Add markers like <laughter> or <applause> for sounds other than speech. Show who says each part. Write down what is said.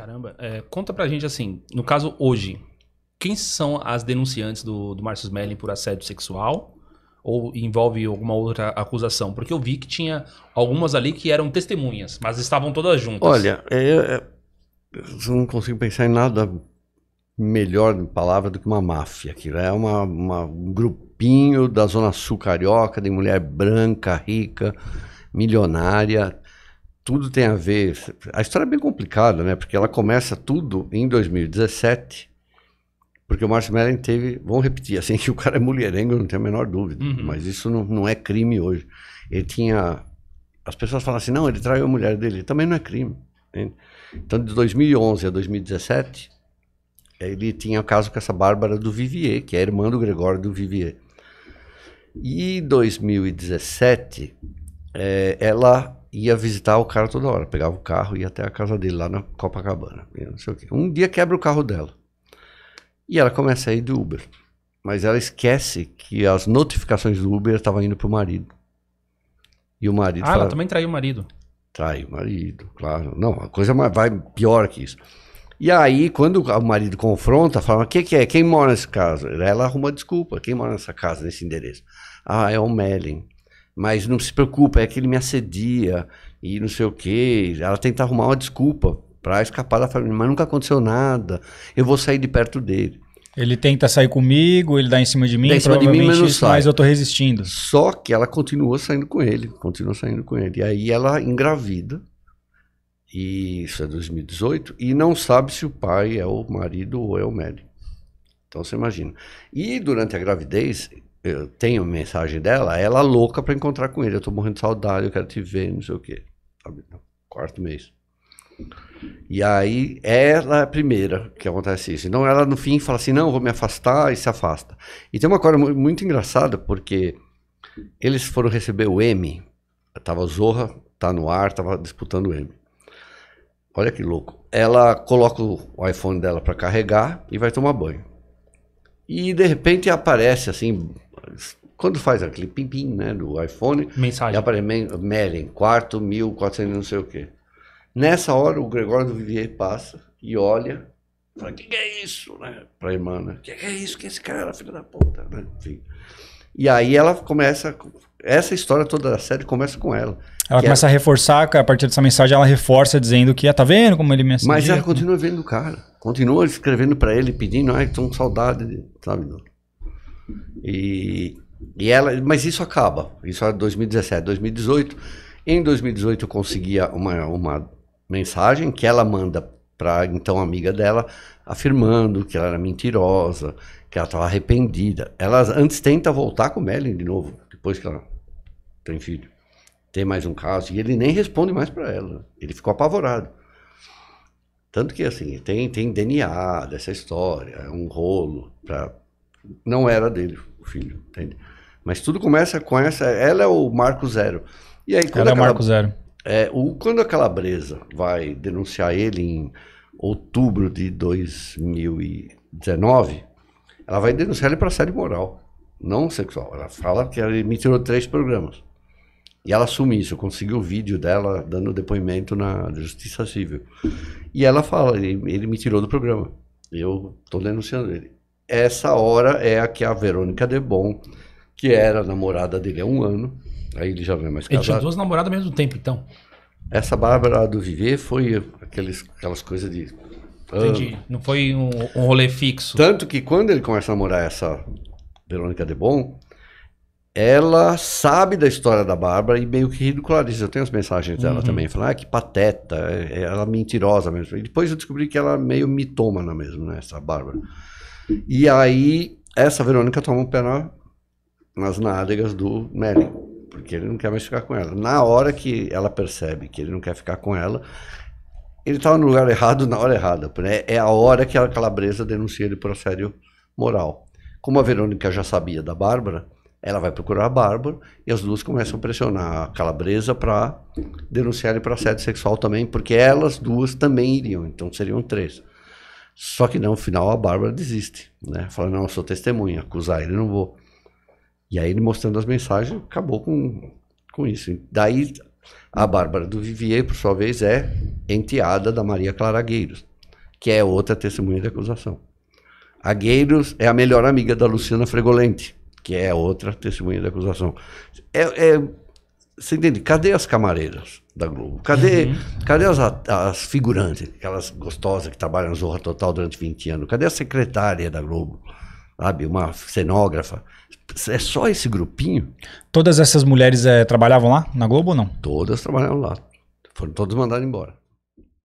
Speaker 1: Caramba. É, conta pra gente assim, no caso hoje, quem são as denunciantes do, do Márcio Smelling por assédio sexual? Ou envolve alguma outra acusação? Porque eu vi que tinha algumas ali que eram testemunhas, mas estavam todas juntas. Olha, é, é, eu não consigo pensar em nada melhor palavra do que uma máfia. Que é uma, uma, um grupinho da Zona Sul Carioca, de mulher branca, rica, milionária, tudo tem a ver. A história é bem complicada, né? Porque ela começa tudo em 2017. Porque o Márcio Mellen teve. Vamos repetir, assim, <laughs> que o cara é mulherengo, não tenho a menor dúvida. Uhum. Mas isso não, não é crime hoje. Ele tinha. As pessoas falam assim: não, ele traiu a mulher dele. Também não é crime. Entende? Então, de 2011 a 2017, ele tinha caso com essa Bárbara do Vivier, que é irmã do Gregório do Vivier. E em 2017, é, ela ia visitar o cara toda hora. Pegava o carro e ia até a casa dele lá na Copacabana. Não sei o quê. Um dia quebra o carro dela. E ela começa a ir do Uber. Mas ela esquece que as notificações do Uber estavam indo pro marido. E o marido. Ah, fala, ela também traiu o marido. Traiu o marido, claro. Não, a coisa vai pior que isso. E aí, quando o marido confronta, fala: o que, que é? Quem mora nesse caso Ela arruma desculpa. Quem mora nessa casa, nesse endereço? Ah, é o Melin. Mas não se preocupa, é que ele me assedia e não sei o quê. Ela tenta arrumar uma desculpa para escapar da família, mas nunca aconteceu nada. Eu vou sair de perto dele. Ele tenta sair comigo, ele dá em cima de mim, em cima de mim mas, não isso, mas eu tô resistindo. Só que ela continuou saindo com ele, continuou saindo com ele. E aí ela engravida, e isso é 2018, e não sabe se o pai é o marido ou é o médico. Então você imagina. E durante a gravidez, eu tenho mensagem dela, ela é louca para encontrar com ele. Eu tô morrendo de saudade, eu quero te ver, não sei o quê. Quarto mês. E aí ela é a primeira que acontece isso. Então ela no fim fala assim, não, vou me afastar e se afasta. E tem uma coisa muito engraçada, porque eles foram receber o M. Tava Zorra, tá no ar, tava disputando o M. Olha que louco. Ela coloca o iPhone dela para carregar e vai tomar banho. E de repente aparece assim, quando faz aquele pim-pim né, do iPhone, mensagem. Aparece, Meren, quarto, mil, quatrocentos, não sei o quê. Nessa hora, o Gregório do Vivier passa e olha, fala: O que, que, é isso? Né? Para a irmã, né? O que, que, é isso? que é esse cara, filho da puta? Né? Enfim. E aí ela começa. Essa história toda da série começa com ela. Ela é começa ela... a reforçar, a partir dessa mensagem, ela reforça dizendo que, ah, tá vendo como ele me acendia? Mas ela continua vendo o cara, continua escrevendo para ele, pedindo, ai, tô com saudade, sabe? E, e ela, mas isso acaba. Isso é 2017, 2018. Em 2018 eu conseguia uma, uma mensagem que ela manda para então amiga dela, afirmando que ela era mentirosa, que ela estava arrependida. Ela antes tenta voltar com o de novo, depois que ela tem filho. Tem mais um caso e ele nem responde mais para ela. Ele ficou apavorado. Tanto que assim, tem tem DNA dessa história, é um rolo para não era dele o filho, entende? Mas tudo começa com essa. Ela é o marco zero. E aí, quando ela é o marco zero. É, o, quando a Calabresa vai denunciar ele em outubro de 2019, ela vai denunciar ele para série moral, não sexual. Ela fala que ele me tirou três programas. E ela assume isso. Eu consegui o vídeo dela dando depoimento na Justiça Civil. E ela fala: ele, ele me tirou do programa. Eu estou denunciando ele essa hora é a que a Verônica Debon, que era namorada dele há um ano, aí ele já vem é mais casado. Ele tinha duas namoradas ao mesmo tempo, então. Essa Bárbara do Viver foi aqueles, aquelas coisas de. Entendi. não foi um, um rolê fixo. Tanto que quando ele começa a namorar essa Verônica Debon, ela sabe da história da Bárbara e meio que ridiculariza. Eu tenho as mensagens dela uhum. também, falando, ah, que pateta, é, é, ela é mentirosa mesmo. E depois eu descobri que ela é meio mitômana mesmo, né, essa Bárbara. E aí, essa Verônica toma um pé na, nas nádegas do Merlin, porque ele não quer mais ficar com ela. Na hora que ela percebe que ele não quer ficar com ela, ele estava tá no lugar errado na hora errada. Né? É a hora que a calabresa denuncia ele por assédio moral. Como a Verônica já sabia da Bárbara, ela vai procurar a Bárbara e as duas começam a pressionar a Calabresa para denunciar para assédio sexual também, porque elas duas também iriam, então seriam três. Só que no final a Bárbara desiste, né? Fala, não, eu sou testemunha, acusar ele não vou. E aí ele mostrando as mensagens, acabou com, com isso. Daí a Bárbara do Vivier, por sua vez, é enteada da Maria Clara Gueiros, que é outra testemunha de acusação. A Gueiros é a melhor amiga da Luciana Fregolente que é outra testemunha da acusação. É, é, você entende? Cadê as camareiras da Globo? Cadê, uhum. cadê as, as figurantes, aquelas gostosas que trabalham na Zorra Total durante 20 anos? Cadê a secretária da Globo? Sabe, uma cenógrafa. É só esse grupinho. Todas essas mulheres é, trabalhavam lá na Globo ou não? Todas trabalhavam lá. Foram todas mandadas embora.